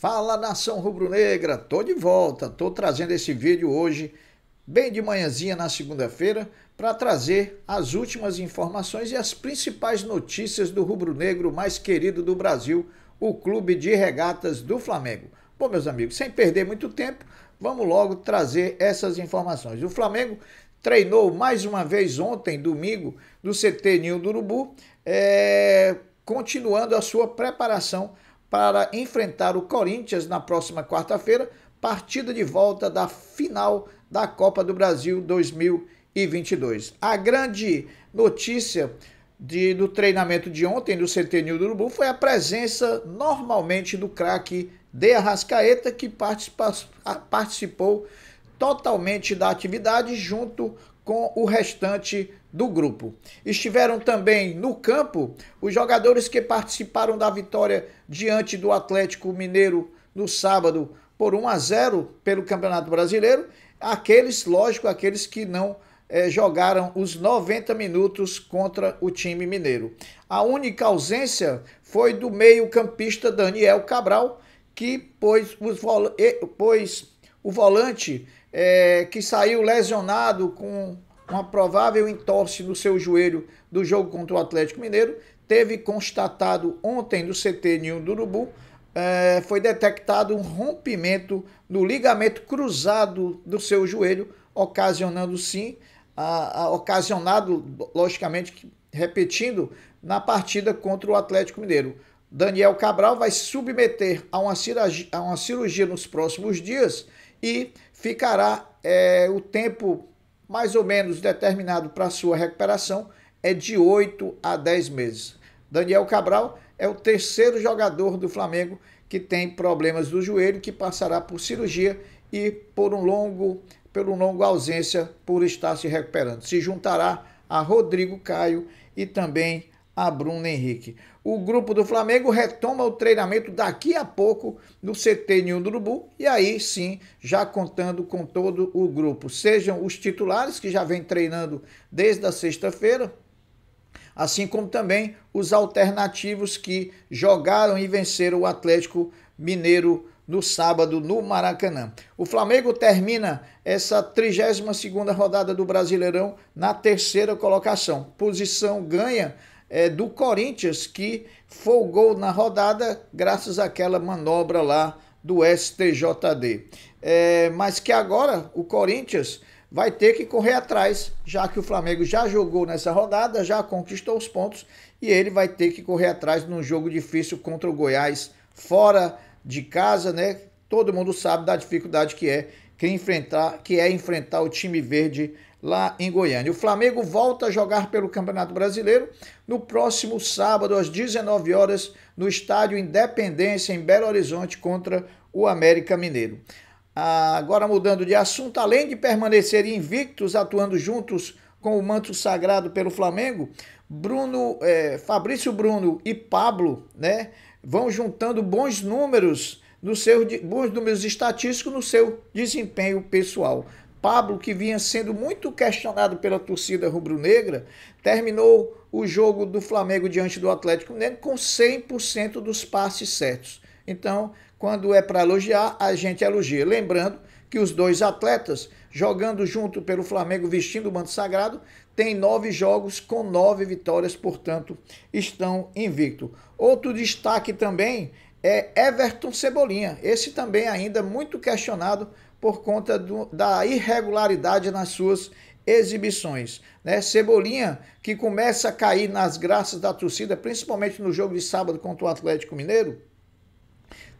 Fala nação rubro-negra, tô de volta, tô trazendo esse vídeo hoje bem de manhãzinha na segunda-feira para trazer as últimas informações e as principais notícias do rubro-negro mais querido do Brasil, o Clube de Regatas do Flamengo. Bom, meus amigos, sem perder muito tempo, vamos logo trazer essas informações. O Flamengo treinou mais uma vez ontem, domingo, no CT Ninho do Urubu, é, continuando a sua preparação para enfrentar o Corinthians na próxima quarta-feira, partida de volta da final da Copa do Brasil 2022. A grande notícia de, do treinamento de ontem do Centenil do Urubu foi a presença normalmente do craque de Arrascaeta, que participa, participou totalmente da atividade junto com o restante do grupo. Estiveram também no campo os jogadores que participaram da vitória diante do Atlético Mineiro no sábado por 1 a 0 pelo Campeonato Brasileiro, aqueles, lógico, aqueles que não eh, jogaram os 90 minutos contra o time mineiro. A única ausência foi do meio-campista Daniel Cabral, que pôs os, eh, pôs o volante é, que saiu lesionado com uma provável entorse no seu joelho do jogo contra o Atlético Mineiro, teve constatado ontem no CT Ninho do Urubu, é, foi detectado um rompimento no ligamento cruzado do seu joelho, ocasionando sim, a, a, ocasionado, logicamente, repetindo, na partida contra o Atlético Mineiro. Daniel Cabral vai submeter a uma a uma cirurgia nos próximos dias e ficará é, o tempo mais ou menos determinado para sua recuperação é de 8 a 10 meses. Daniel Cabral é o terceiro jogador do Flamengo que tem problemas do joelho, que passará por cirurgia e por um longo, pelo longo ausência por estar se recuperando. Se juntará a Rodrigo Caio e também a Bruno Henrique. O grupo do Flamengo retoma o treinamento daqui a pouco no CT Ninho do Urubu e aí sim, já contando com todo o grupo. Sejam os titulares que já vem treinando desde a sexta-feira, assim como também os alternativos que jogaram e venceram o Atlético Mineiro no sábado no Maracanã. O Flamengo termina essa 32ª rodada do Brasileirão na terceira colocação. Posição ganha é, do Corinthians, que folgou na rodada graças àquela manobra lá do STJD. É, mas que agora o Corinthians vai ter que correr atrás, já que o Flamengo já jogou nessa rodada, já conquistou os pontos e ele vai ter que correr atrás num jogo difícil contra o Goiás fora de casa, né? Todo mundo sabe da dificuldade que é que enfrentar, que é enfrentar o time verde lá em Goiânia. O Flamengo volta a jogar pelo Campeonato Brasileiro no próximo sábado, às 19 horas, no estádio Independência, em Belo Horizonte, contra o América Mineiro. Agora mudando de assunto, além de permanecer invictos, atuando juntos com o manto sagrado pelo Flamengo, Bruno, é, Fabrício Bruno e Pablo, né, vão juntando bons números no seu bons números estatísticos no seu desempenho pessoal. Pablo, que vinha sendo muito questionado pela torcida rubro-negra, terminou o jogo do Flamengo diante do Atlético Mineiro com 100% dos passes certos. Então, quando é para elogiar, a gente elogia. Lembrando que os dois atletas, jogando junto pelo Flamengo, vestindo o manto sagrado, têm nove jogos com nove vitórias, portanto, estão invicto. Outro destaque também é Everton Cebolinha, esse também ainda muito questionado por conta do, da irregularidade nas suas exibições. Né? Cebolinha, que começa a cair nas graças da torcida, principalmente no jogo de sábado contra o Atlético Mineiro,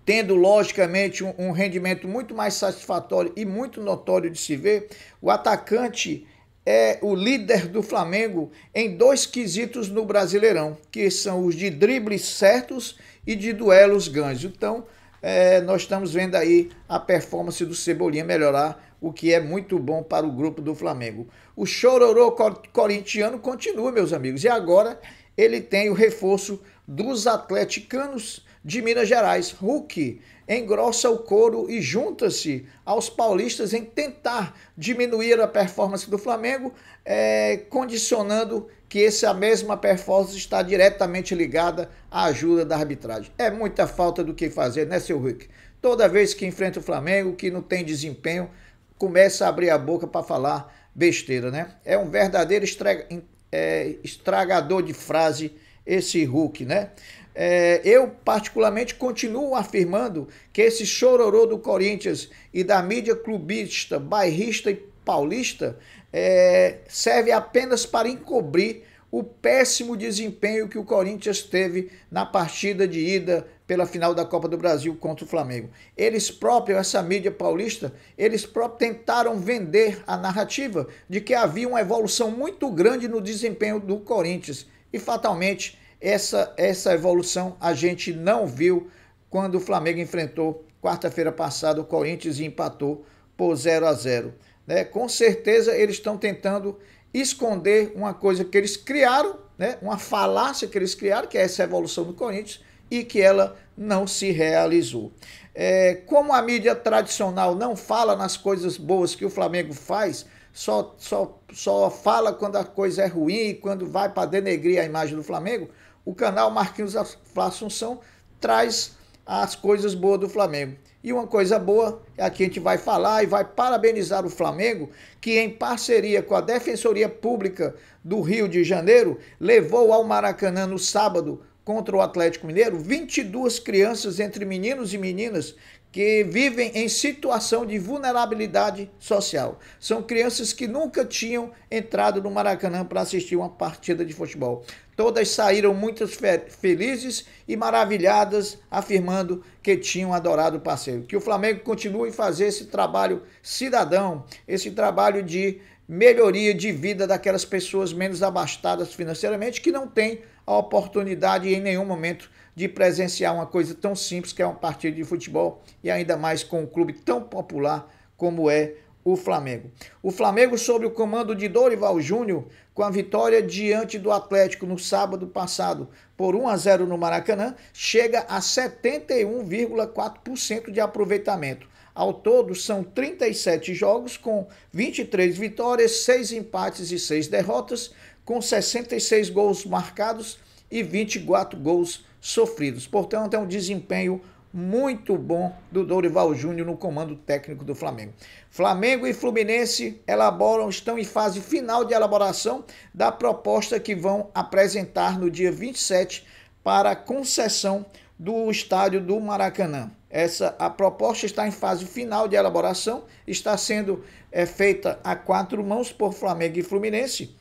tendo logicamente um, um rendimento muito mais satisfatório e muito notório de se ver, o atacante é o líder do Flamengo em dois quesitos no Brasileirão, que são os de dribles certos e de duelos ganhos. Então, é, nós estamos vendo aí a performance do Cebolinha melhorar, o que é muito bom para o grupo do Flamengo. O chororô corintiano continua, meus amigos, e agora ele tem o reforço dos atleticanos de Minas Gerais. Hulk engrossa o couro e junta-se aos paulistas em tentar diminuir a performance do Flamengo, é, condicionando que essa mesma performance está diretamente ligada à ajuda da arbitragem. É muita falta do que fazer, né, seu Hulk? Toda vez que enfrenta o Flamengo, que não tem desempenho, começa a abrir a boca para falar besteira, né? É um verdadeiro estraga, é, estragador de frase esse Hulk, né? É, eu, particularmente, continuo afirmando que esse chororô do Corinthians e da mídia clubista, bairrista e paulista é, serve apenas para encobrir o péssimo desempenho que o Corinthians teve na partida de ida pela final da Copa do Brasil contra o Flamengo. Eles próprios, essa mídia paulista, eles próprios tentaram vender a narrativa de que havia uma evolução muito grande no desempenho do Corinthians e fatalmente essa, essa evolução a gente não viu quando o Flamengo enfrentou quarta-feira passada o Corinthians e empatou por 0 a 0. Né? Com certeza eles estão tentando esconder uma coisa que eles criaram, né? uma falácia que eles criaram, que é essa evolução do Corinthians, e que ela não se realizou. É, como a mídia tradicional não fala nas coisas boas que o Flamengo faz, só, só, só fala quando a coisa é ruim e quando vai para denegrir a imagem do Flamengo, o canal Marquinhos Assunção traz as coisas boas do Flamengo. E uma coisa boa é que a gente vai falar e vai parabenizar o Flamengo, que em parceria com a Defensoria Pública do Rio de Janeiro, levou ao Maracanã no sábado contra o Atlético Mineiro 22 crianças entre meninos e meninas que vivem em situação de vulnerabilidade social. São crianças que nunca tinham entrado no Maracanã para assistir uma partida de futebol. Todas saíram muito felizes e maravilhadas, afirmando que tinham adorado o parceiro. Que o Flamengo continue a fazer esse trabalho cidadão, esse trabalho de melhoria de vida daquelas pessoas menos abastadas financeiramente que não têm a oportunidade em nenhum momento de presenciar uma coisa tão simples que é um partido de futebol e ainda mais com um clube tão popular como é o Flamengo. O Flamengo, sob o comando de Dorival Júnior, com a vitória diante do Atlético no sábado passado por 1 a 0 no Maracanã, chega a 71,4% de aproveitamento. Ao todo, são 37 jogos com 23 vitórias, 6 empates e 6 derrotas, com 66 gols marcados e 24 gols sofridos. Portanto, é um desempenho muito bom do Dorival Júnior no comando técnico do Flamengo. Flamengo e Fluminense elaboram, estão em fase final de elaboração da proposta que vão apresentar no dia 27 para concessão do estádio do Maracanã. Essa a proposta está em fase final de elaboração, está sendo é, feita a quatro mãos por Flamengo e Fluminense.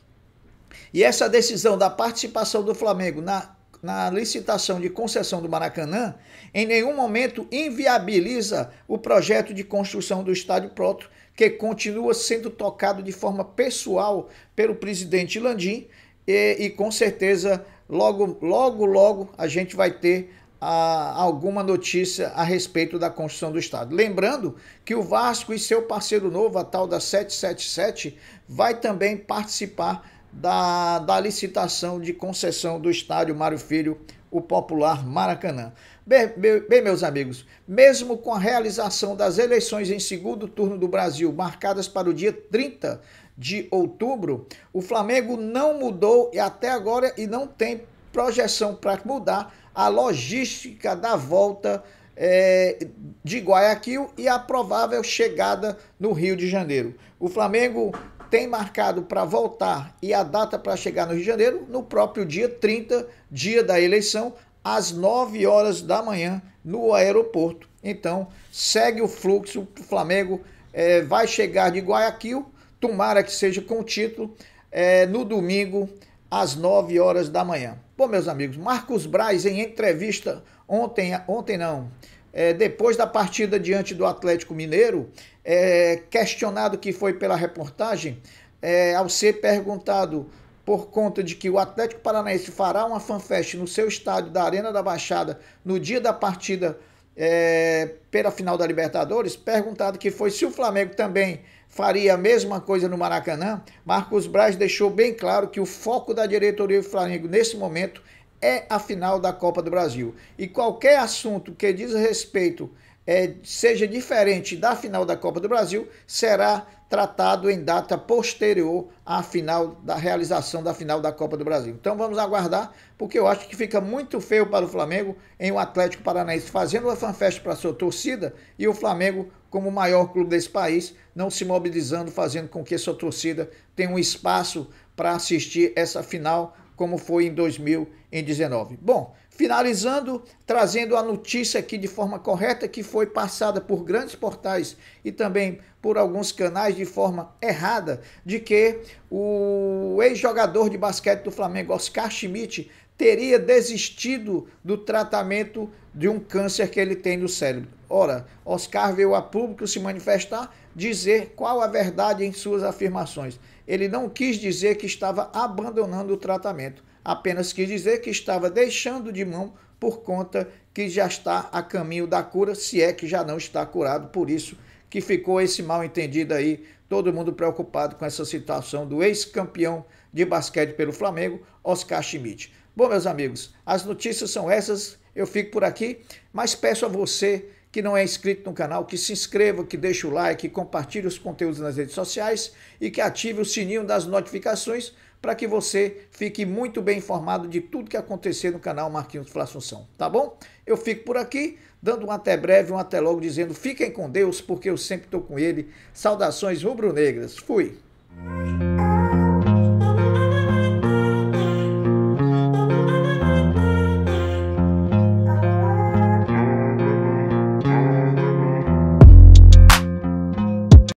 E essa decisão da participação do Flamengo na na licitação de concessão do Maracanã, em nenhum momento inviabiliza o projeto de construção do estádio próprio, que continua sendo tocado de forma pessoal pelo presidente Landim e, e com certeza logo, logo, logo a gente vai ter a, ah, alguma notícia a respeito da construção do estádio. Lembrando que o Vasco e seu parceiro novo, a tal da 777, vai também participar da, da licitação de concessão do estádio Mário Filho, o popular Maracanã. Bem, bem, meus amigos, mesmo com a realização das eleições em segundo turno do Brasil, marcadas para o dia 30 de outubro, o Flamengo não mudou e até agora e não tem projeção para mudar a logística da volta é, de Guayaquil e a provável chegada no Rio de Janeiro. O Flamengo tem marcado para voltar e a data para chegar no Rio de Janeiro no próprio dia 30, dia da eleição, às 9 horas da manhã no aeroporto. Então, segue o fluxo, o Flamengo é, vai chegar de Guayaquil, tomara que seja com o título, é, no domingo, às 9 horas da manhã. Bom, meus amigos, Marcos Braz, em entrevista ontem, ontem não, é, depois da partida diante do Atlético Mineiro, é, questionado que foi pela reportagem, é, ao ser perguntado por conta de que o Atlético Paranaense fará uma fanfest no seu estádio da Arena da Baixada no dia da partida é, pela final da Libertadores, perguntado que foi se o Flamengo também faria a mesma coisa no Maracanã, Marcos Braz deixou bem claro que o foco da diretoria do Flamengo nesse momento é a final da Copa do Brasil. E qualquer assunto que diz respeito é, seja diferente da final da Copa do Brasil, será tratado em data posterior à final da realização da final da Copa do Brasil. Então vamos aguardar, porque eu acho que fica muito feio para o Flamengo em o um Atlético Paranaense fazendo uma fanfest para sua torcida e o Flamengo, como o maior clube desse país, não se mobilizando, fazendo com que sua torcida tenha um espaço para assistir essa final como foi em 2019. Bom, finalizando, trazendo a notícia aqui de forma correta, que foi passada por grandes portais e também por alguns canais de forma errada, de que o ex-jogador de basquete do Flamengo, Oscar Schmidt, teria desistido do tratamento de um câncer que ele tem no cérebro. Ora, Oscar veio a público se manifestar, dizer qual a verdade em suas afirmações. Ele não quis dizer que estava abandonando o tratamento, apenas quis dizer que estava deixando de mão por conta que já está a caminho da cura, se é que já não está curado, por isso que ficou esse mal entendido aí, todo mundo preocupado com essa situação do ex-campeão de basquete pelo Flamengo, Oscar Schmidt. Bom, meus amigos, as notícias são essas. Eu fico por aqui, mas peço a você que não é inscrito no canal, que se inscreva, que deixe o like, compartilhe os conteúdos nas redes sociais e que ative o sininho das notificações para que você fique muito bem informado de tudo que acontecer no canal Marquinhos Flá Assunção, tá bom? Eu fico por aqui, dando um até breve, um até logo, dizendo fiquem com Deus, porque eu sempre estou com ele. Saudações rubro-negras. Fui!